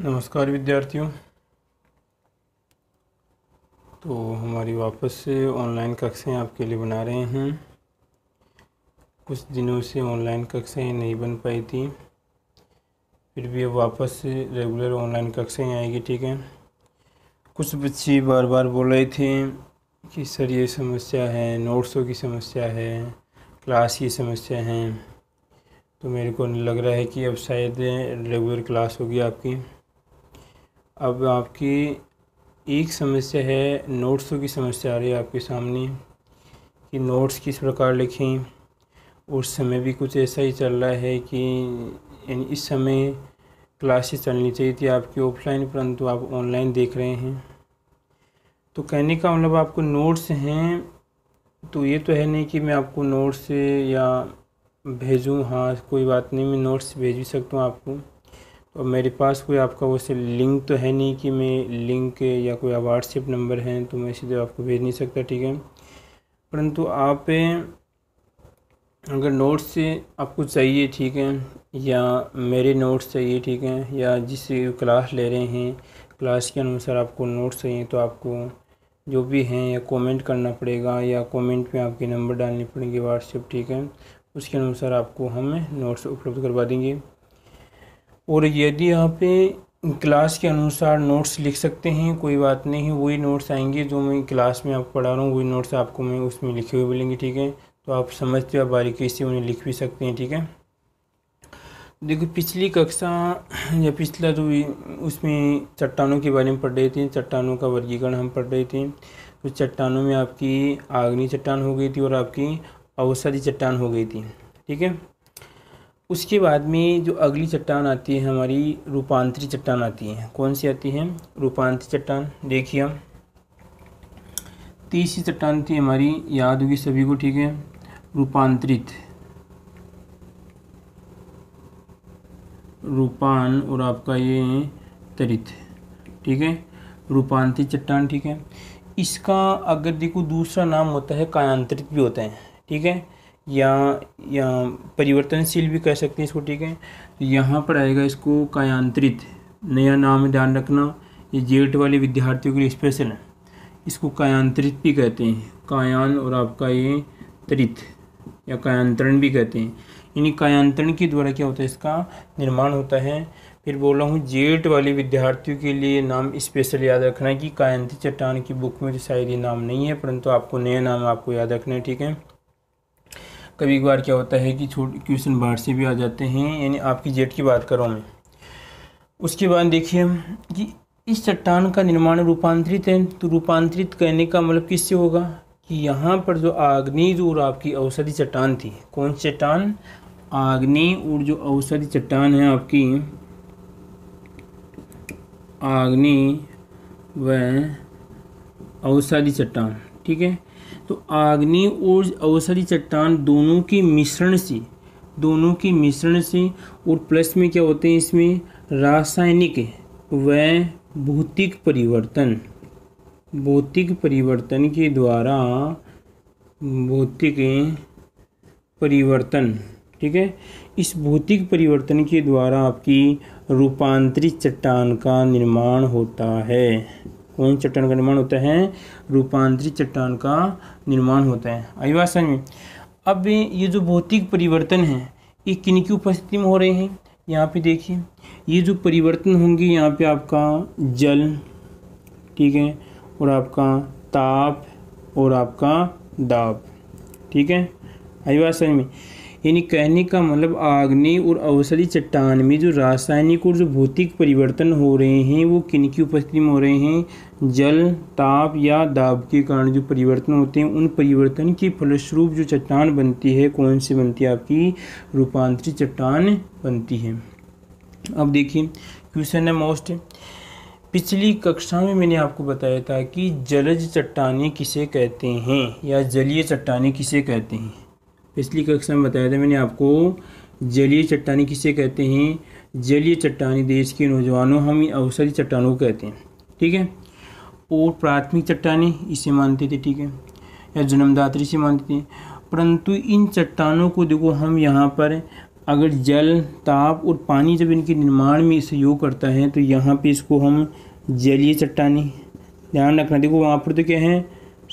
नमस्कार विद्यार्थियों तो हमारी वापस से ऑनलाइन कक्षाएं आपके लिए बना रहे हैं कुछ दिनों से ऑनलाइन कक्षाएं नहीं बन पाई थी फिर भी अब वापस से रेगुलर ऑनलाइन कक्षाएं आएगी ठीक है कुछ बच्चे बार बार बोल रहे थे कि सर ये समस्या है नोट्सों की समस्या है क्लास की समस्या है तो मेरे को लग रहा है कि अब शायद रेगुलर क्लास होगी आपकी अब आपकी एक समस्या है नोट्सों की समस्या आ रही है आपके सामने कि नोट्स किस प्रकार लिखें उस समय भी कुछ ऐसा ही चल रहा है कि इस समय क्लासेस चलनी चाहिए थी आपकी ऑफलाइन परंतु आप ऑनलाइन देख रहे हैं तो कहने का मतलब आपको नोट्स हैं तो ये तो है नहीं कि मैं आपको नोट्स या भेजूँ हाँ कोई बात नहीं मैं नोट्स भेज भी सकता हूँ आपको और मेरे पास कोई आपका वैसे लिंक तो है नहीं कि मैं लिंक या कोई व्हाट्सएप नंबर है तो मैं सीधे आपको भेज नहीं सकता ठीक है परंतु आप अगर नोट्स से आपको चाहिए ठीक है या मेरे नोट्स चाहिए ठीक है या जिस क्लास ले रहे हैं क्लास के अनुसार आपको नोट्स चाहिए तो आपको जो भी हैं या कमेंट करना पड़ेगा या कमेंट में आपके नंबर डालने पड़ेंगे व्हाट्सएप ठीक है उसके अनुसार आपको हम नोट्स उपलब्ध करवा देंगे और यदि आप क्लास के अनुसार नोट्स लिख सकते हैं कोई बात नहीं वही नोट्स आएंगे जो मैं क्लास में आपको पढ़ा रहा हूँ वही नोट्स आपको मैं उसमें लिखे हुए मिलेंगे ठीक है तो आप समझते हो बारीकी से उन्हें लिख भी सकते हैं ठीक है देखो पिछली कक्षा या पिछला जो उसमें चट्टानों के बारे में पढ़ रहे थे चट्टानों का वर्गीकरण हम पढ़ रहे थे तो चट्टानों में आपकी आग्नि चट्टान हो गई थी और आपकी अवसरी चट्टान हो गई थी ठीक है उसके बाद में जो अगली चट्टान आती है हमारी रूपांतरी चट्टान आती है कौन सी आती है रूपांतरी चट्टान देखिए हम तीसरी चट्टान थी हमारी याद होगी सभी को ठीक है रूपांतरित रूपान और आपका ये तरित ठीक है रूपांतरित चट्टान ठीक है इसका अगर देखो दूसरा नाम होता है कायांतरित भी होता है ठीक है या, या परिवर्तनशील भी कह सकते हैं इसको ठीक है तो यहाँ पर आएगा इसको कायांतरित नया नाम ध्यान रखना ये जेट वाले विद्यार्थियों के लिए स्पेशल है इसको कायांतरित भी कहते हैं कायान और आपका ये तरित या कायांतरण भी कहते हैं यानी कायांतरण के द्वारा क्या होता है इसका निर्माण होता है फिर बोल रहा हूँ जेट वाले विद्यार्थियों के लिए नाम स्पेशल याद रखना है कि कायांत्रित चट्टान की बुक में तो शायद ये नाम नहीं है परंतु आपको नया नाम आपको याद रखना है ठीक है कभी कभार क्या होता है कि छोटे क्वेश्चन बाहर से भी आ जाते हैं यानी आपकी जेट की बात करो मैं उसके बाद देखिए कि इस चट्टान का निर्माण रूपांतरित है तो रूपांतरित करने का मतलब किससे होगा कि यहाँ पर जो आग्नेय और आपकी औषधि चट्टान थी कौन सी चट्टान आग्नेय और जो औषधि चट्टान है आपकी आग्नेय व औषधि चट्टान ठीक है तो आग्नि और अवसरी चट्टान दोनों के मिश्रण से दोनों के मिश्रण से और प्लस में क्या होते हैं इसमें रासायनिक व भौतिक परिवर्तन भौतिक परिवर्तन के द्वारा भौतिक परिवर्तन ठीक है इस भौतिक परिवर्तन के द्वारा आपकी रूपांतरित चट्टान का निर्माण होता है कौन चट्टान का निर्माण होता है रूपांतरित चट्टान का निर्माण होता है आई बात समझ में अब ये जो भौतिक परिवर्तन है ये किन की उपस्थिति में हो रहे हैं यहाँ पे देखिए ये जो परिवर्तन होंगे यहाँ पे आपका जल ठीक है और आपका ताप और आपका दाब ठीक है आई बात समझ में यानी कहने का मतलब आग्नेय और अवसरी चट्टान में जो रासायनिक और जो भौतिक परिवर्तन हो रहे हैं वो किन की उपस्थिति में हो रहे हैं जल ताप या दाब के कारण जो परिवर्तन होते हैं उन परिवर्तन के फलस्वरूप जो चट्टान बनती है कौन सी बनती है आपकी रूपांतरित चट्टान बनती है अब देखिए क्वेश्चन है मोस्ट पिछली कक्षा में मैंने आपको बताया था कि जलज चट्टाने किसे कहते हैं या जलीय चट्टाने किसे कहते हैं पिछली कक्षा में बताया था मैंने आपको जलीय चट्टानी किसे कहते हैं जलीय चट्टानी देश के नौजवानों हम अवसरी चट्टानों को कहते हैं ठीक है और प्राथमिक चट्टाने इसे मानते थे ठीक है या जन्मदात्री से मानते थे परंतु इन चट्टानों को देखो हम यहाँ पर अगर जल ताप और पानी जब इनके निर्माण में सहयोग करता है तो यहाँ पे इसको हम जलीय चट्टानी ध्यान रखना देखो वहाँ पर तो क्या है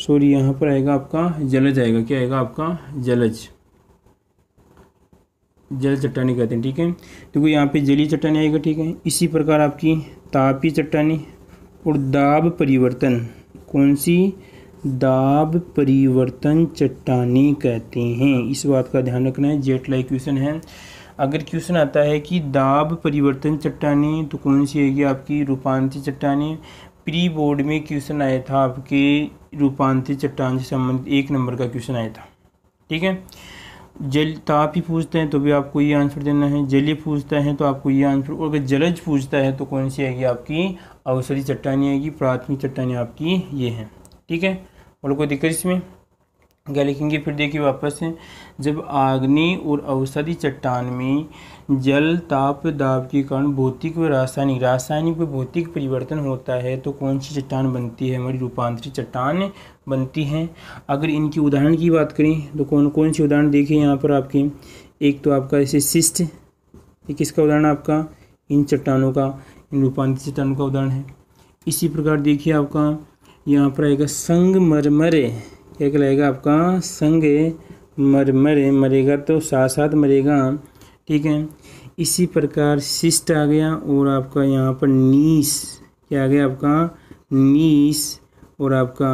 सॉरी यहाँ पर आएगा आपका जलज आएगा क्या आएगा आपका जलज जल चट्टानी कहते हैं ठीक है देखो यहाँ पे जली चट्टानी आएगा ठीक है इसी प्रकार आपकी तापी चट्टानी और दाब परिवर्तन कौन सी दाब परिवर्तन चट्टानी कहते हैं इस बात का ध्यान रखना है जेट लाइक क्वेश्चन है अगर क्वेश्चन आता है कि दाब परिवर्तन चट्टानी तो कौन सी आएगी आपकी रूपांतरित चट्टानी प्री बोर्ड में क्वेश्चन आया था आपके रूपांतरित चट्टान से संबंधित एक नंबर का क्वेश्चन आया था ठीक है जल ताप तो ही पूछते हैं तो भी आपको ये आंसर देना है जेली पूछता है तो आपको ये आंसर और अगर जलज पूछता है तो कौन सी आएगी आपकी अवसरी चट्टानी आएगी प्राथमिक चट्टानी आपकी ये है ठीक है और कोई दिक्कत इसमें क्या लिखेंगे फिर देखिए वापस जब आग्नि और औषधि चट्टान में जल ताप दाब के कारण भौतिक व रासायनिक रासायनिक व भौतिक परिवर्तन होता है तो कौन सी चट्टान बनती है हमारी रूपांतरित चट्टान बनती हैं अगर इनकी उदाहरण की बात करें तो कौन कौन से उदाहरण देखिए यहाँ पर आपके एक तो आपका जैसे शिष्ट एक किसका उदाहरण आपका इन चट्टानों का इन रूपांतरित चट्टानों का उदाहरण है इसी प्रकार देखिए आपका यहाँ पर आएगा संगमरमर एक लगेगा आपका संगे मर मरे मरेगा तो साथ साथ मरेगा ठीक है इसी प्रकार शिष्ट आ गया और आपका यहाँ पर नीस क्या आ गया आपका नीस और आपका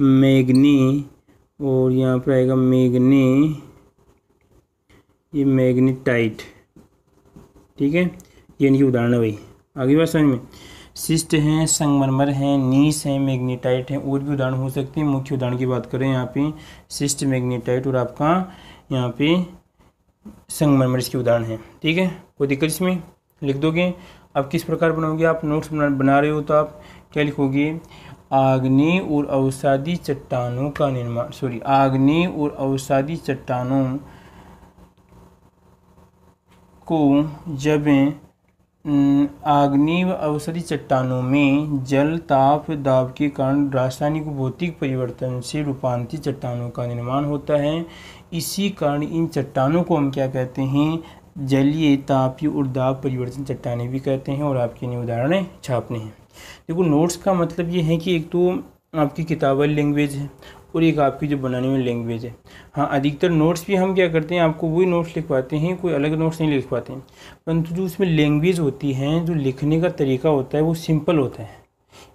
मैग्ने और यहाँ पर आएगा मैग्ने ये मैग्नेटाइट ठीक है ये इनकी उदाहरण है भाई आगे बात समझ में सिस्ट हैं संगमरमर हैं नीस हैं मैग्नीटाइट हैं और भी उदाहरण हो सकते हैं मुख्य उदाहरण की बात करें यहाँ पे सिस्ट मैग्नीटाइट और आपका यहाँ पे संगमरमर इसके उदाहरण हैं ठीक है कोई दिक्कत इसमें लिख दोगे अब किस प्रकार बनाओगे आप नोट्स बना बना रहे हो तो आप क्या लिखोगे आग्नि और अवसादी चट्टानों का निर्माण सॉरी आग्नि और अवसादी चट्टानों को जब आग्नेय अवसरी चट्टानों में जल ताप दाब के कारण रासायनिक भौतिक परिवर्तन से रूपांतरित चट्टानों का निर्माण होता है इसी कारण इन चट्टानों को हम क्या कहते हैं जलीय तापीय और दाब परिवर्तन चट्टाने भी कहते हैं और आपके लिए उदाहरण छापने हैं देखो नोट्स का मतलब ये है कि एक तो आपकी किताबल लैंग्वेज है और एक आपकी जो बनाने में लैंग्वेज है हाँ अधिकतर नोट्स भी हम क्या करते हैं आपको वही नोट्स लिखवाते हैं कोई अलग नोट्स नहीं लिखवाते हैं परंतु जो उसमें लैंग्वेज होती है जो लिखने का तरीका होता है वो सिंपल होता है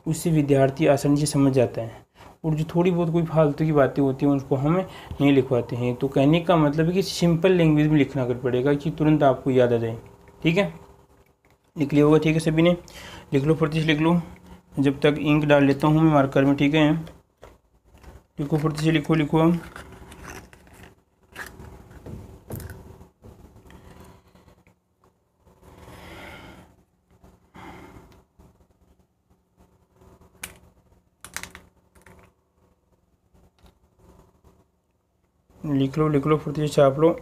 उससे विद्यार्थी आसानी से समझ जाता है और जो थोड़ी बहुत कोई फालतू की बातें होती हैं उनको हम नहीं लिखवाते हैं तो कहने का मतलब है कि सिंपल लैंग्वेज में लिखना कर पड़ेगा कि तुरंत आपको याद आ जाए ठीक है लिख लिया होगा ठीक है सभी ने लिख लो फिर लिख लो जब तक इंक डाल लेता हूँ मैं मार्कर में ठीक है लिखो फुर्ती से लिखो लिखो लिख लो लिख लो फुर्ती से छाप लो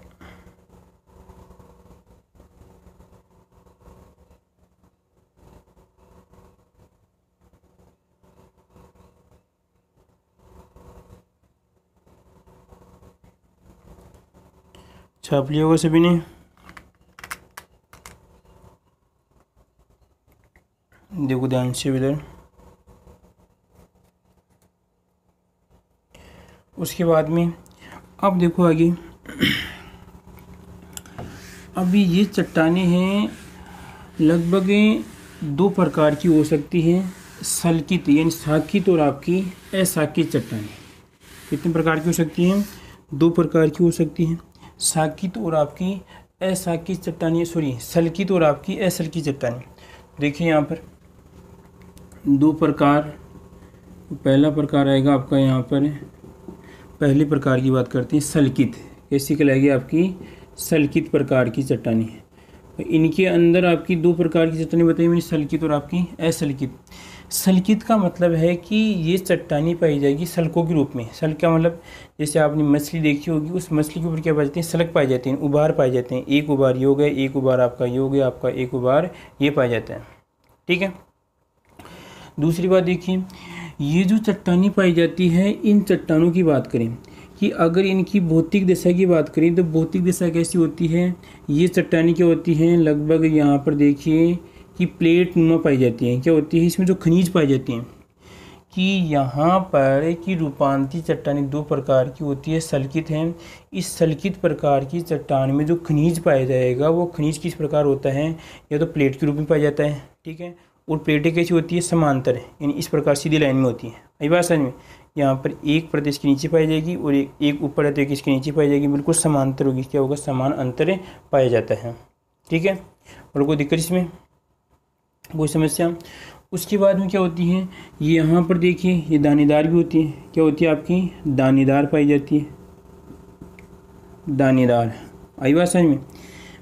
छाप लिया होगा सभी ने देखो ध्यान से इधर उसके बाद में अब देखो आगे अभी ये चट्टाने हैं लगभग दो प्रकार की हो सकती हैं सलकित यानी साकित और आपकी असाकित चट्टाने कितने प्रकार की हो सकती हैं दो प्रकार की हो सकती हैं साकित और आपकी असाकित चट्टानी सॉरी सल्कित और आपकी असल्की चट्टानी देखिए यहाँ पर दो प्रकार पहला प्रकार आएगा आपका यहाँ पर पहले प्रकार की बात करते हैं सल्कित कैसी कहलाएगी आपकी सल्कित प्रकार की चट्टानी तो इनके अंदर आपकी दो प्रकार की चट्टानी बताई मैंने सल्कित और आपकी असल्कित सलकित का मतलब है कि ये चट्टानी पाई जाएगी सलकों के रूप में सल का मतलब जैसे आपने मछली देखी होगी उस मछली के ऊपर क्या पाए जाती है सलक पाई जाती है उबार पाए जाते हैं एक उबार ये हो गया एक उबार आपका ये हो गया आपका एक उबार ये पाया जाता है ठीक है दूसरी बात देखिए ये जो चट्टानी पाई जाती है इन चट्टानों की बात करें कि अगर इनकी भौतिक दशा की बात करें तो भौतिक दशा कैसी होती है ये चट्टानी क्या होती हैं लगभग यहाँ पर देखिए की प्लेट नुमा पाई जाती है क्या होती है इसमें जो खनिज पाई जाती हैं कि यहाँ पर कि रूपांतरित चट्टानें दो प्रकार की होती है सल्कित हैं इस सल्कित प्रकार की चट्टान में जो खनिज पाया जाएगा वो खनिज किस प्रकार होता है या तो प्लेट के रूप में पाया जाता है ठीक है और प्लेटें कैसी होती है समांतर यानी इस प्रकार सीधी लाइन में होती है अभी बात समझ में यहाँ पर एक प्रदेश के नीचे पाई जाएगी और एक एक ऊपर रहते हुए इसके नीचे पाई जाएगी बिल्कुल समांतर होगी क्या होगा समान अंतर पाया जाता है ठीक है और कोई दिक्कत इसमें कोई समस्या उसके बाद में क्या होती है ये यहाँ पर देखिए ये दानेदार भी होती है क्या होती है आपकी दानेदार पाई जाती है दानेदार आई बात समझ में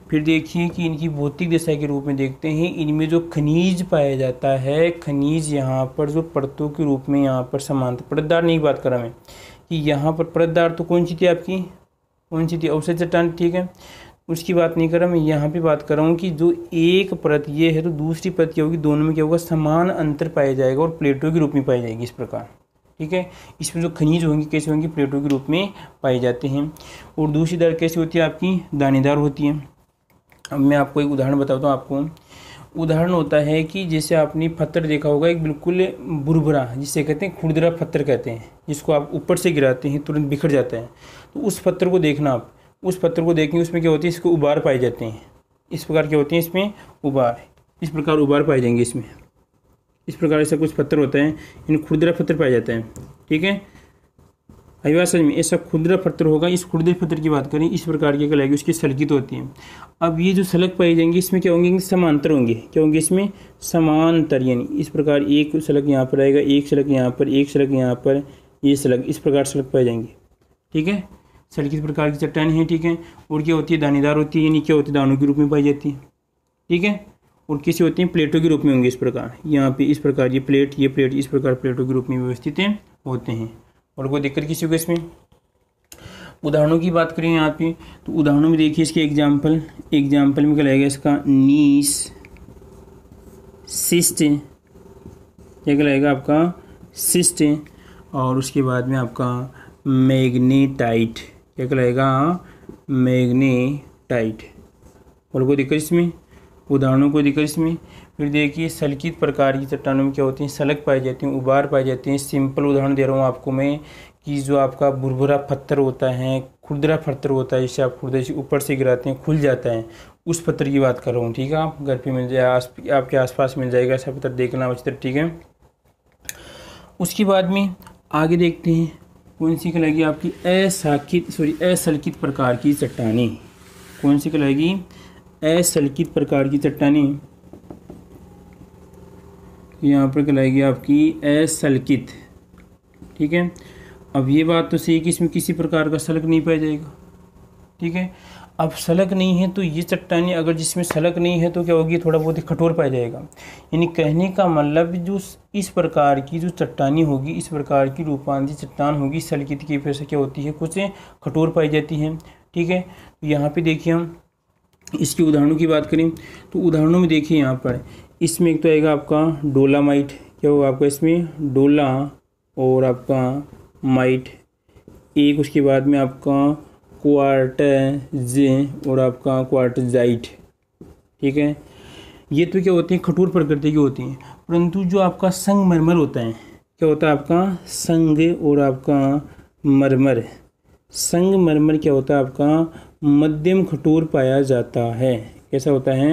फिर देखिए कि इनकी भौतिक दशा के रूप में देखते हैं इनमें जो खनिज पाया जाता है खनिज यहाँ पर जो परतों के रूप में यहाँ पर समानता परतदार नहीं बात करा मैं कि यहाँ पर परतदार तो कौन सी थी आपकी कौन सी थी औसत चट्टान ठीक है उसकी बात नहीं कर रहा मैं यहाँ पे बात कर रहा हूँ कि जो एक परत ये है तो दूसरी परत क्या होगी दोनों में क्या होगा समान अंतर पाया जाएगा और प्लेटों के रूप में पाई जाएगी इस प्रकार ठीक है इसमें जो खनिज होंगे कैसे होंगे प्लेटों के रूप में पाए जाते हैं और दूसरी दर कैसी होती है आपकी दानेदार होती है अब मैं आपको एक उदाहरण बताता हूँ आपको उदाहरण होता है कि जैसे आपने पत्थर देखा होगा एक बिल्कुल बुरभरा जिसे कहते हैं खुरदरा पत्थर कहते हैं जिसको आप ऊपर से गिराते हैं तुरंत बिखर जाता है तो उस पत्थर को देखना आप उस पत्थर को देखेंगे उसमें क्या होती है इसको उबार पाए जाते हैं इस प्रकार क्या होते हैं इसमें उबार इस प्रकार उबार पाए जाएंगे इसमें इस प्रकार ऐसा कुछ पत्थर होता है इन खुदरा पत्थर पाए जाते हैं ठीक है अभी बात समझ में ऐसा खुदरा पत्थर होगा इस खुदरे पत्थर की बात करें इस प्रकार की कलाएगी उसकी सलकित होती है अब ये जो सलक पाई जाएंगी इसमें क्या होंगे समांतर होंगे क्या होंगे इसमें समांतर यानी इस प्रकार एक सलक यहाँ पर आएगा एक सलक यहाँ पर एक सलक यहाँ पर ये सलक इस प्रकार सलक पाई जाएंगी ठीक है सड़क किस प्रकार की चट्टान है ठीक है और क्या होती है दानेदार होती है यानी क्या होती है दानों के रूप में पाई जाती है ठीक है और किसी होती हैं प्लेटों के रूप में होंगे इस प्रकार यहाँ पे इस प्रकार ये प्लेट ये प्लेट इस प्रकार प्लेटों के रूप में व्यवस्थित होते हैं और वो दिक्कत किसी को इसमें उदाहरणों की बात करें यहाँ पे तो उदाहरणों में देखिए इसके एग्जाम्पल एग्जाम्पल में क्या लगेगा इसका नीस सिस्ट क्या लगेगा आपका सिस्ट और उसके बाद में आपका मैग्नेटाइट एक रहेगा टाइट और को देखो इसमें उदाहरणों को देखो इसमें फिर देखिए सलकित प्रकार की चट्टानों में क्या होती हैं सलक पाई जाती हैं उबार पाई जाती हैं सिंपल उदाहरण दे रहा हूँ आपको मैं कि जो आपका भुरभुरा पत्थर होता है खुदरा पत्थर होता है जिसे आप खुरदे से ऊपर से गिराते हैं खुल जाता है उस पत्थर की बात कर रहा हूँ ठीक है आप घर पर मिल जाए आस आपके आसपास मिल जाएगा ऐसा पत्थर देखना उस तो ठीक है उसके बाद में आगे देखते हैं कौन सी कहलाएगी आपकी असाखित सॉरी असलकित प्रकार की चट्टानी कौन सी कहलाएगी असलकित प्रकार की चट्टानी यहाँ पर कहलाएगी आपकी असलकित ठीक है अब ये बात तो सही कि इसमें किसी प्रकार का सलक नहीं पाया जाएगा ठीक है अब सलक नहीं है तो ये चट्टानी अगर जिसमें सलक नहीं है तो क्या होगी थोड़ा बहुत कठोर पाया जाएगा यानी कहने का मतलब जो इस प्रकार की जो चट्टानी होगी इस प्रकार की रूपांतरित चट्टान होगी सलकित की वजह से क्या होती है कुछ कठोर पाई जाती हैं ठीक है तो यहाँ पे देखिए हम इसके उदाहरणों की बात करें तो उदाहरणों में देखिए यहाँ पर इसमें एक तो आएगा आपका डोलामाइट क्या होगा आपका इसमें डोला और आपका माइट एक उसके बाद में आपका क्वार्टजे और आपका क्वार्टजाइट ठीक है ये तो क्या होती है खटूर प्रकृति की होती हैं परंतु जो आपका संगमरमर होता है क्या होता है आपका संग और आपका मरमर संगमरमर क्या होता है आपका मध्यम खटूर पाया जाता है कैसा होता है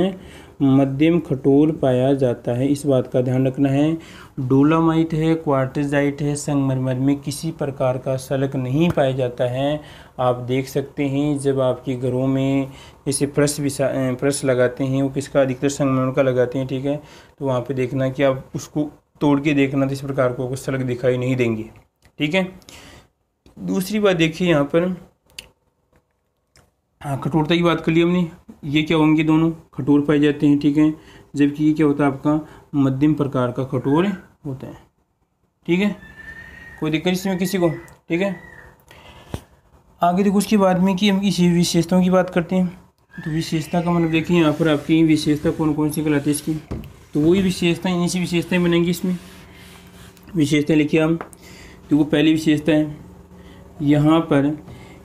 मध्यम खटोल पाया जाता है इस बात का ध्यान रखना है डोलामाइट है क्वार्टजाइट है संगमरमर में किसी प्रकार का सलक नहीं पाया जाता है आप देख सकते हैं जब आपके घरों में जैसे प्रश विशा प्रस लगाते हैं वो किसका अधिकतर संगमरमर का लगाते हैं ठीक है तो वहाँ पे देखना कि आप उसको तोड़ के देखना तो इस प्रकार को सलक दिखाई नहीं देंगे ठीक है दूसरी बात देखिए यहाँ पर हाँ कठोरता की बात कर ली हमने ये क्या होंगे दोनों कठोर पाए जाते हैं ठीक है जबकि ये क्या होता है आपका मध्यम प्रकार का खटोर होता है ठीक है कोई दिक्कत इसमें किसी को ठीक है आगे देखो उसके बाद में कि हम इसी विशेषताओं की बात करते हैं तो विशेषता का मतलब देखिए यहाँ पर आपकी विशेषता कौन कौन सी कहलाती है इसकी तो वही विशेषता इन्हीं सी विशेषताएँ बनेंगी इसमें विशेषता लिखिए हम देखो पहली विशेषता है यहाँ पर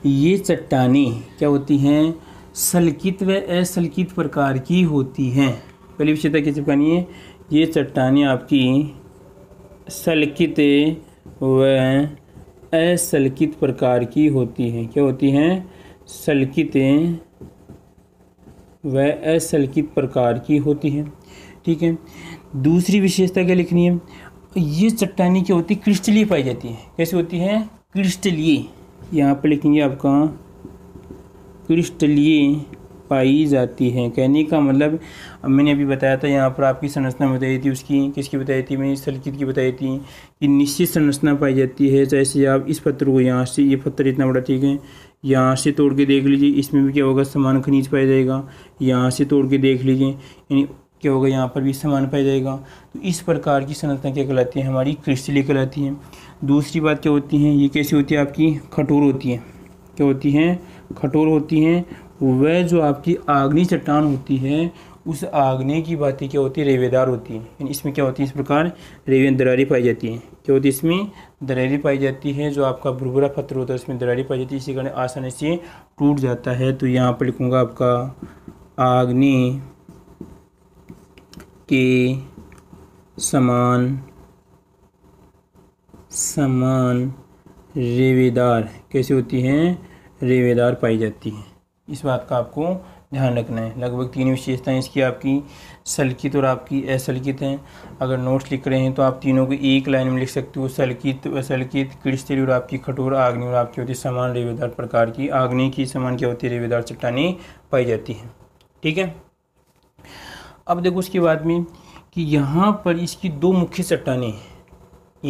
ये चट्टानें क्या होती हैं सलकित व असलकित प्रकार की होती हैं पहली विशेषता की चिपकानी है ये चट्टानें आपकी सलकित व असलकित प्रकार की होती हैं क्या होती हैं सलकित व असलकित प्रकार की होती हैं ठीक है दूसरी विशेषता क्या लिखनी है ये चट्टानी क्या होती है क्रिस्टलीय पाई जाती है कैसे होती है क्रिस्टलीय यहाँ पर लिखेंगे आपका क्रिस्टलीय पाई जाती है कहने का मतलब मैंने अभी बताया था यहाँ पर आपकी संरचना बताई थी उसकी किसकी बताई थी मैंने सल्कित की बताई थी कि निश्चित संरचना पाई जाती है जैसे आप इस पत्थर को यहाँ से ये पत्थर इतना बड़ा ठीक है यहाँ से तोड़ के देख लीजिए इसमें भी क्या होगा समान खनिज पाया जाएगा यहाँ से तोड़ के देख लीजिए यानी क्या होगा यहाँ पर भी समान पाया जाएगा तो इस प्रकार की संरचना क्या कहलाती है हमारी क्रिस्टली कहलाती है दूसरी बात क्या होती है ये कैसी होती है आपकी खटोर होती है क्या होती हैं खटोर होती हैं वह जो आपकी आग्नि चट्टान होती है उस आग्ने की बातें क्या होती है रेवेदार होती है यानी इसमें क्या होती है इस प्रकार रेवे दरारी पाई जाती है क्या होती है इसमें दरारी पाई जाती है जो आपका भुरभुरा पत्थर होता है उसमें दरारी पाई जाती है इसी कारण आसानी से टूट जाता है तो यहाँ पर लिखूँगा आपका आग्नि के समान समान रेवेदार कैसे होती हैं रेवेदार पाई जाती हैं इस बात का आपको ध्यान रखना है लगभग तीन विशेषताएं इसकी आपकी सलकित और आपकी असलकित हैं अगर नोट्स लिख रहे हैं तो आप तीनों को एक लाइन में लिख सकते हो सलकित असलकित क्रिस्टली और आपकी खटोर आग्नि और आपकी होती है समान रेवेदार प्रकार की आग्नि की समान क्या होती है रेवेदार चट्टानी पाई जाती हैं ठीक है अब देखो उसके बाद में कि यहाँ पर इसकी दो मुख्य चट्टाने हैं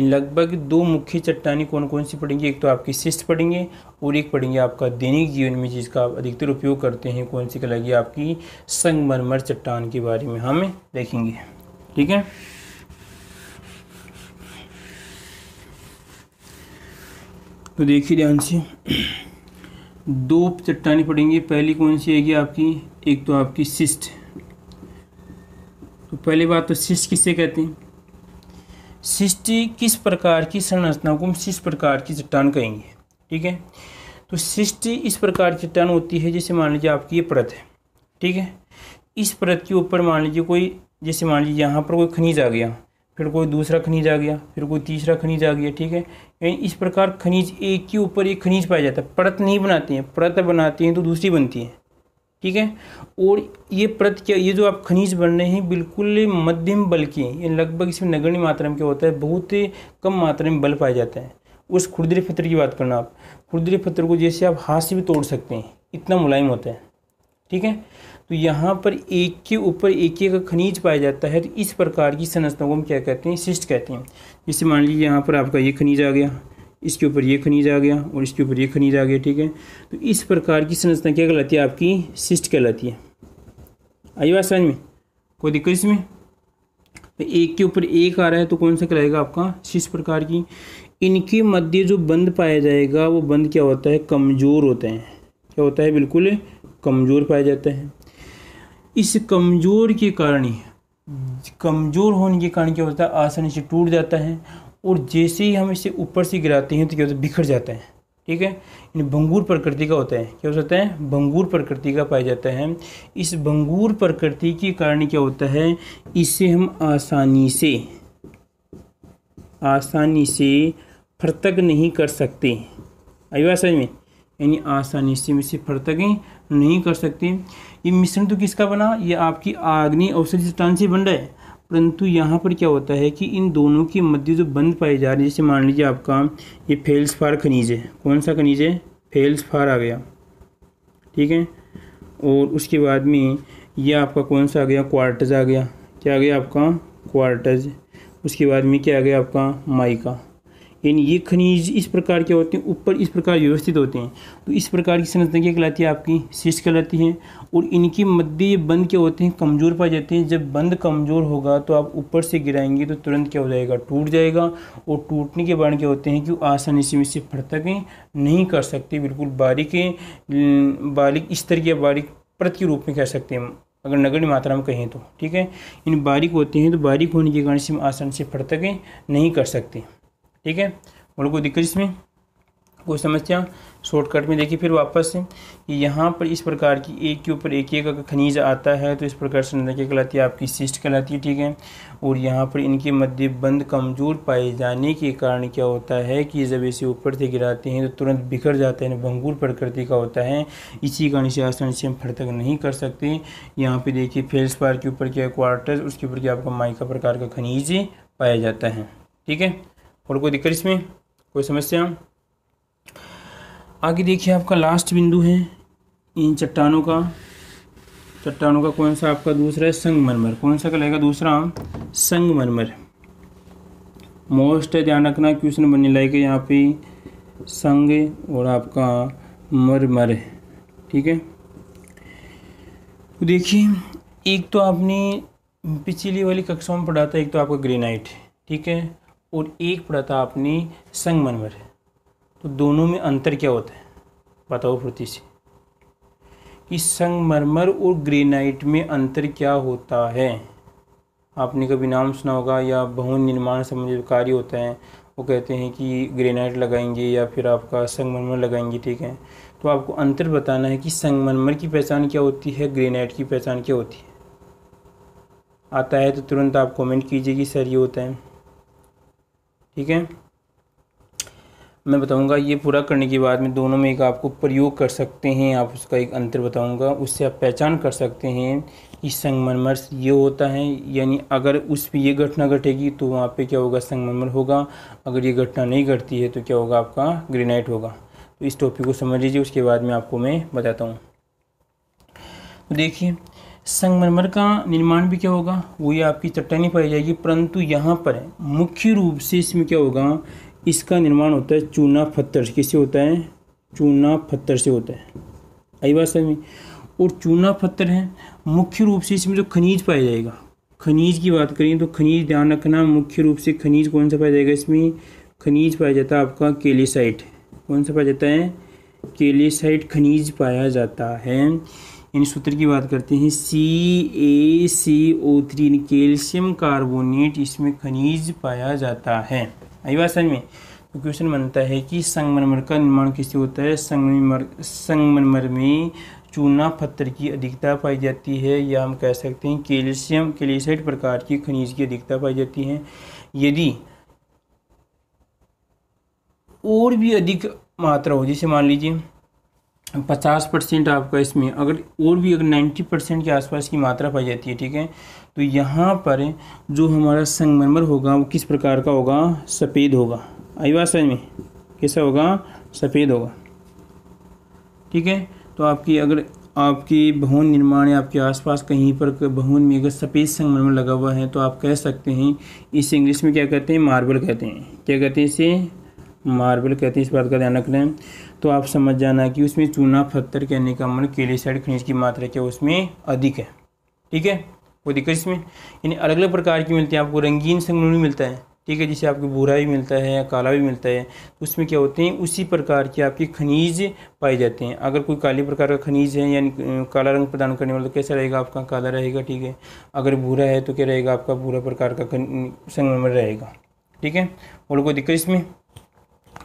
इन लगभग दो मुख्य चट्टानी कौन कौन सी पड़ेंगी एक तो आपकी शिष्ट पड़ेंगे और एक पड़ेंगे आपका दैनिक जीवन में जिसका आप अधिकतर उपयोग करते हैं कौन सी कहलाएगी आपकी संगमरमर चट्टान के बारे में हम देखेंगे ठीक है तो देखिए ध्यान से दो चट्टानी पड़ेंगी पहली कौन सी आएगी आपकी एक तो आपकी शिष्ट तो पहली बात तो शिष्ट किसे कहते हैं सृष्टि किस प्रकार की संरचना को हम शिष्ट प्रकार की चट्टान कहेंगे ठीक है तो सृष्टि इस प्रकार की चट्टान होती है जैसे मान लीजिए आपकी ये परत है ठीक है इस परत के ऊपर मान लीजिए कोई जैसे मान लीजिए यहाँ पर कोई खनिज आ गया फिर कोई दूसरा खनिज आ गया फिर कोई तीसरा खनिज आ गया ठीक है यानी इस प्रकार खनिज एक के ऊपर एक खनिज पाया जाता है परत नहीं बनाते हैं परत बनाते हैं तो दूसरी बनती है ठीक है और ये क्या ये जो आप खनिज बन रहे हैं बिल्कुल मध्यम बल के ये लगभग इसमें नगण्य मात्रा में क्या होता है बहुत कम मात्रा में बल पाया जाता है उस खुरदरे पत्थर की बात करना आप खुरदरे पत्थर को जैसे आप हाथ से भी तोड़ सकते हैं इतना मुलायम होता है ठीक है तो यहाँ पर एक के ऊपर एक एक खनिज पाया जाता है तो इस प्रकार की संरचना को हम क्या कहते हैं शिष्ट कहते हैं जैसे मान लीजिए यहाँ पर आपका ये खनिज आ गया इसके ऊपर ये खनिज आ गया और इसके ऊपर ये खनिज आ गया ठीक है तो इस प्रकार की संरचना क्या कहलाती है आपकी सिस्ट कहलाती है आई बात समझ में कोई दिक्कत इसमें तो एक के ऊपर एक आ रहा है तो कौन सा कहलाएगा आपका सिस्ट प्रकार की इनके मध्य जो बंद पाया जाएगा वो बंद क्या होता है कमज़ोर होते हैं क्या होता है बिल्कुल कमज़ोर पाया जाता है इस कमज़ोर के कारण ही कमज़ोर होने के कारण क्या होता है आसानी से टूट जाता है और जैसे ही हम इसे ऊपर से गिराते हैं तो क्या होता है बिखर जाता है ठीक है इन भंगूर प्रकृति का होता है क्या हो सकता है भंगूर प्रकृति का पाया जाता है इस भंगूर प्रकृति के कारण क्या होता है इसे हम आसानी से आसानी से फर्तक नहीं कर सकते आई बात समझ में यानी आसानी से इसे फर्तकें नहीं कर सकते ये मिश्रण तो किसका बना ये आपकी आग्नि औषधि स्थान से बन रहा है परंतु यहाँ पर क्या होता है कि इन दोनों के मध्य जो बंद पाई जा रही है जैसे मान लीजिए आपका ये फेल्स फार खनिज है कौन सा खनिज है फार आ गया ठीक है और उसके बाद में ये आपका कौन सा आ गया क्वार्टज आ गया क्या आ गया आपका क्वार्टज उसके बाद में क्या आ गया आपका माइका यानी ये खनिज इस प्रकार के होते हैं ऊपर इस प्रकार व्यवस्थित होते हैं तो इस प्रकार की संरचना क्या कहलाती है आपकी शिष्ट कहलाती है और इनकी मध्य बंद क्या होते हैं कमज़ोर पाए जाते हैं जब बंद कमज़ोर होगा तो आप ऊपर से गिराएंगे तो तुरंत क्या हो जाएगा टूट जाएगा और टूटने के कारण क्या होते हैं कि आसानी से इसे फटकें नहीं कर सकते बिल्कुल बारीक बारीक स्तर या बारीक प्रत के रूप में कह सकते हैं अगर नगण्य मात्रा में कहें तो ठीक है इन बारीक होते हैं तो बारीक होने के कारण से हम आसानी से फटकें नहीं कर सकते ठीक है और कोई दिक्कत इसमें कोई समस्या शॉर्टकट में देखिए फिर वापस से कि यहाँ पर इस प्रकार की एक के ऊपर एक एक अगर खनिज आता है तो इस प्रकार से नदियाँ कहलाती है आपकी सिस्ट कहलाती है ठीक है और यहाँ पर इनके मध्य बंद कमज़ोर पाए जाने के कारण क्या होता है कि जब इसे ऊपर से गिराते हैं तो तुरंत बिखर जाता है भंगूर प्रकृति का होता है इसी कारण इसे आसान से हम फटक नहीं कर सकते यहाँ पर देखिए फेल्स पार के ऊपर क्या क्वार्टर उसके ऊपर क्या आपका माइका प्रकार का खनिज पाया जाता है ठीक है और कोई दिक्कत इसमें कोई समस्या आगे देखिए आपका लास्ट बिंदु है इन चट्टानों का चट्टानों का कौन सा आपका दूसरा है संगमरमर कौन सा कहलाएगा दूसरा संगमरमर मोस्ट ध्यान रखना क्वेश्चन बनने लायक है यहाँ पे संग और आपका मरमर ठीक है तो देखिए एक तो आपने पिछली वाली कक्षाओं में पढ़ा था एक तो आपका ग्रेनाइट ठीक है और एक पढ़ा था आपने संगमरमर तो दोनों में अंतर क्या होता है बताओ फुर्ती से कि संगमरमर और ग्रेनाइट में अंतर क्या होता है आपने कभी नाम सुना होगा या भवन निर्माण संबंधित कार्य होता है वो कहते हैं कि ग्रेनाइट लगाएंगे या फिर आपका संगमरमर लगाएंगे ठीक है तो आपको अंतर बताना है कि संगमरमर की पहचान क्या होती है ग्रेनाइट की पहचान क्या होती है आता है तो तुरंत आप कमेंट कीजिए कि सर ये होता है ठीक है मैं बताऊंगा ये पूरा करने के बाद में दोनों में एक आपको प्रयोग कर सकते हैं आप उसका एक अंतर बताऊंगा उससे आप पहचान कर सकते हैं कि संगमरमर ये होता है यानी अगर उस पर ये घटना घटेगी तो वहाँ पे क्या होगा संगमरमर होगा अगर ये घटना नहीं घटती है तो क्या होगा आपका ग्रेनाइट होगा तो इस टॉपिक को समझ लीजिए उसके बाद में आपको मैं बताता हूँ तो देखिए संगमरमर का निर्माण भी क्या होगा वो ये आपकी चट्टानी पाई जाएगी परंतु यहाँ पर मुख्य रूप से इसमें क्या होगा इसका निर्माण होता है चूना पत्थर किससे होता है चूना पत्थर से होता है आई बात समझ और चूना पत्थर है मुख्य रूप से इसमें जो खनिज पाया जाएगा खनिज की बात करें तो खनिज ध्यान रखना मुख्य रूप से खनिज कौन सा पाया जाएगा इसमें खनिज पाया जाता है आपका केलेसाइट कौन सा पाया जाता है केलेसाइट खनिज पाया जाता है यानी सूत्र की बात करते हैं C A C O three यानी कैल्शियम कार्बोनेट इसमें खनिज पाया जाता है आई बात समझ में तो क्वेश्चन बनता है कि संगमरमर का निर्माण किससे होता है संगमरमर संगमरमर में चूना पत्थर की अधिकता पाई जाती है या हम कह सकते हैं कैल्शियम कैलिसाइड प्रकार की खनिज की अधिकता पाई जाती है यदि और भी अधिक मात्रा हो जैसे मान लीजिए पचास परसेंट आपका इसमें अगर और भी अगर नाइन्टी परसेंट के आसपास की मात्रा पाई जाती है ठीक है तो यहाँ पर जो हमारा संगमरमर होगा वो किस प्रकार का होगा सफ़ेद होगा आई बात समझ में कैसा होगा सफ़ेद होगा ठीक है तो आपकी अगर आपकी भवन निर्माण या आपके आसपास कहीं पर भवन में अगर सफ़ेद संगमरमर लगा हुआ है तो आप कह सकते हैं इसे इंग्लिश में क्या कहते हैं मार्बल कहते हैं क्या कहते हैं इसे मार्बल कहते हैं इस बात का ध्यान रखना है तो आप समझ जाना कि उसमें चूना पत्थर के निकम्बन केलेसाइड खनिज की मात्रा क्या उसमें अधिक है ठीक है वो दिक्कत इसमें यानी अलग अलग प्रकार की मिलती है आपको रंगीन भी मिलता है ठीक है जैसे आपको भूरा भी मिलता है या काला भी मिलता है तो उसमें क्या होते हैं उसी प्रकार के आपके खनिज पाए जाते हैं अगर कोई काली प्रकार का खनिज है यानी काला रंग प्रदान करने वाला तो कैसा रहेगा आपका काला रहेगा ठीक है अगर भूरा है तो क्या रहेगा आपका भूरा प्रकार का संगमरमर रहेगा ठीक है और कोई दिक्कत इसमें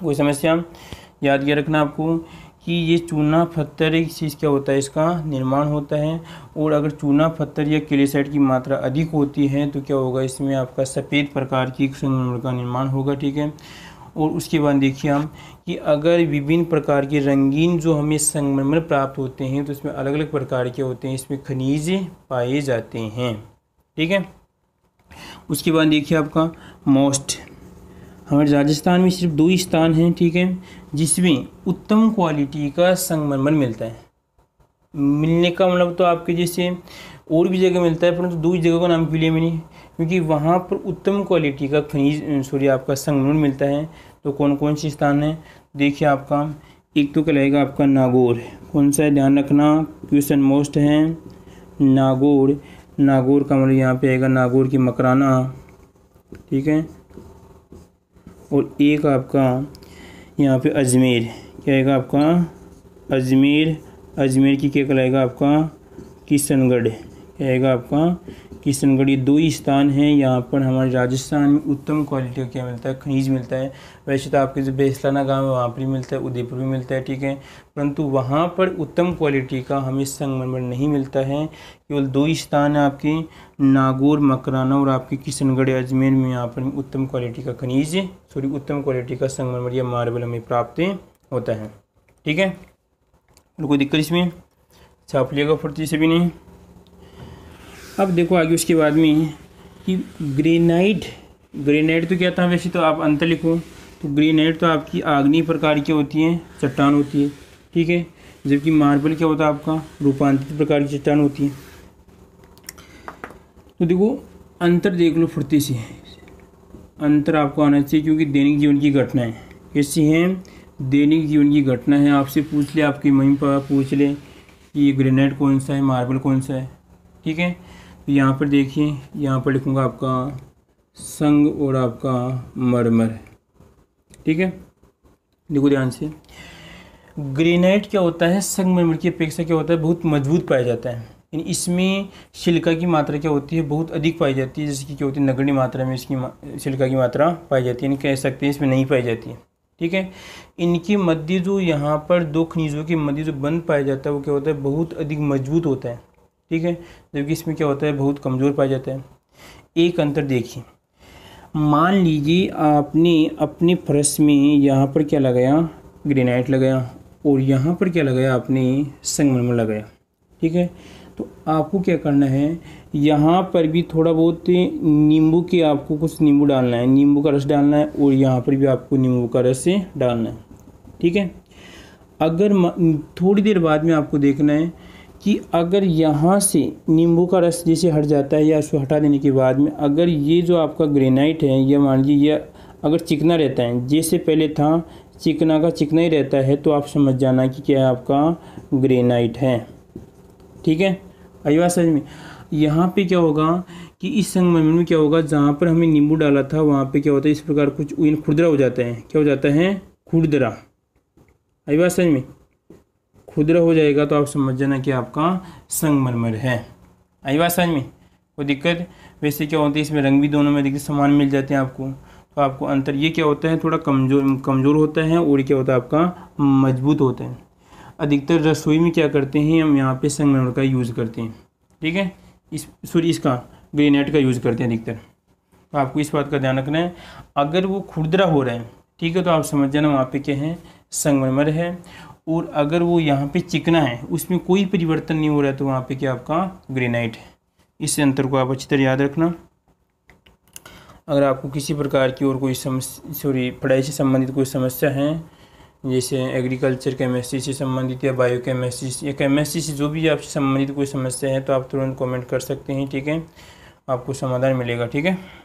कोई समस्या याद क्या रखना आपको कि ये चूना पत्थर एक चीज़ क्या होता है इसका निर्माण होता है और अगर चूना पत्थर या क्लेसाइट की मात्रा अधिक होती है तो क्या होगा इसमें आपका सफ़ेद प्रकार की संगमरमर का निर्माण होगा ठीक है और उसके बाद देखिए हम कि अगर विभिन्न प्रकार के रंगीन जो हमें संगमरमर प्राप्त होते हैं तो इसमें अलग अलग प्रकार के होते हैं इसमें खनिज पाए जाते हैं ठीक है उसके बाद देखिए आपका मोस्ट हमारे राजस्थान में सिर्फ दो ही स्थान हैं ठीक है जिसमें उत्तम क्वालिटी का संगमरमर मिलता है मिलने का मतलब तो आपके जैसे और भी जगह मिलता है परंतु दूसरी जगह का नाम क्यों लिया मैंने क्योंकि वहाँ पर उत्तम क्वालिटी का खनिज सॉरी आपका संगमरमर मिलता है तो कौन कौन से स्थान है देखिए आपका एक तो कहलाएगा आपका नागौर कौन सा ध्यान रखना क्वेश्चन मोस्ट है नागौर नागौर का मतलब यहाँ पे आएगा नागौर की मकराना ठीक है और एक आपका यहाँ पे अजमेर क्या आएगा आपका अजमेर अजमेर की क्या कहलाएगा आपका किशनगढ़ रहेगा आपका किशनगढ़ी दो ही स्थान हैं यहाँ पर हमारे राजस्थान में उत्तम क्वालिटी का क्या मिलता है खनिज मिलता है वैसे तो आपके जो बेसलाना गांव है वहाँ पर भी मिलता है उदयपुर भी मिलता है ठीक है परंतु वहाँ पर उत्तम क्वालिटी का हमें संगमरमर नहीं मिलता है केवल दो ही स्थान है आपके नागौर मकराना और आपके किशनगढ़ अजमेर में यहाँ पर उत्तम क्वालिटी का खनिज सॉरी उत्तम क्वालिटी का संगमरमर या मार्बल हमें प्राप्त होता है ठीक है कोई दिक्कत इसमें छाप लिएगा फुर्ती से भी नहीं अब देखो आगे उसके बाद में कि ग्रेनाइट ग्रेनाइट तो क्या था वैसे तो आप अंत लिखो तो ग्रेनाइट तो आपकी आग्नि प्रकार की होती है चट्टान होती है ठीक है जबकि मार्बल क्या होता है आपका रूपांतरित प्रकार की चट्टान होती है तो देखो अंतर देख लो फुर्ती से अंतर आपको आना चाहिए क्योंकि दैनिक जीवन की घटना है कैसी है दैनिक जीवन की घटना है आपसे पूछ ले आपकी मम्मी पापा पूछ ले कि ये ग्रेनाइट कौन सा है मार्बल कौन सा है ठीक है यहाँ पर देखिए यहाँ पर लिखूँगा आपका संग और आपका मरमर ठीक है देखो ध्यान से ग्रेनाइट क्या होता है संगमरमर की अपेक्षा क्या होता है बहुत मजबूत पाया जाता है इसमें सिल्का की मात्रा क्या होती है बहुत अधिक पाई जाती है जैसे कि क्या होती है नगण्य मात्रा में इसकी मा, सिल्का की मात्रा पाई जाती है यानी कह सकते हैं इसमें नहीं पाई जाती है ठीक है इनके मध्य जो यहाँ पर दो खनिजों के मध्य जो बंद पाया जाता है वो क्या होता है बहुत अधिक मजबूत होता है ठीक है जबकि इसमें क्या होता है बहुत कमज़ोर पाया जाता है एक अंतर देखिए मान लीजिए आपने अपने फर्श में यहाँ पर क्या लगाया ग्रेनाइट लगाया और यहाँ पर क्या लगाया आपने संगमरमर लगाया ठीक है तो आपको क्या करना है यहाँ पर भी थोड़ा बहुत नींबू के आपको कुछ नींबू डालना है नींबू का रस डालना है और यहाँ पर भी आपको नींबू का रस डालना है ठीक है अगर थोड़ी देर बाद में आपको देखना है कि अगर यहाँ से नींबू का रस जैसे हट जाता है या उसको हटा देने के बाद में अगर ये जो आपका ग्रेनाइट है या मान लीजिए यह अगर चिकना रहता है जैसे पहले था चिकना का चिकना ही रहता है तो आप समझ जाना कि क्या आपका ग्रेनाइट है ठीक है आई बात समझ में यहाँ पे क्या होगा कि इस संगमरमर में क्या होगा जहाँ पर हमें नींबू डाला था वहाँ पे क्या होता है इस प्रकार कुछ खुदरा हो जाता है क्या हो जाता है खुदरा आई बात समझ में खुदरा हो जाएगा तो आप समझ जाना कि आपका संगमरमर है आई बात समझ में कोई दिक्कत वैसे क्या होती है इसमें रंग भी दोनों में देखिए समान मिल जाते हैं आपको तो आपको अंतर ये क्या होता है थोड़ा कमज़ोर कमज़ोर होता है और क्या होता है आपका मजबूत होता है अधिकतर रसोई में क्या करते हैं हम यहाँ पे संगमरमर का यूज़ करते हैं ठीक है इस सॉरी इसका ग्रेनेट का यूज़ करते हैं अधिकतर तो आपको इस बात का ध्यान रखना है अगर वो खुदरा हो रहा है ठीक है तो आप समझ जाना वहाँ पे क्या है संगमरमर है और अगर वो यहाँ पे चिकना है उसमें कोई परिवर्तन नहीं हो रहा है तो वहाँ पे क्या आपका ग्रेनाइट है इस अंतर को आप अच्छी तरह याद रखना अगर आपको किसी प्रकार की और कोई समस्या सॉरी पढ़ाई से संबंधित कोई समस्या है जैसे एग्रीकल्चर केमिस्ट्री से संबंधित या बायो केमिस्ट्री या केमिस्ट्री से जो भी आपसे संबंधित कोई समस्या है तो आप तुरंत कमेंट कर सकते हैं ठीक है आपको समाधान मिलेगा ठीक है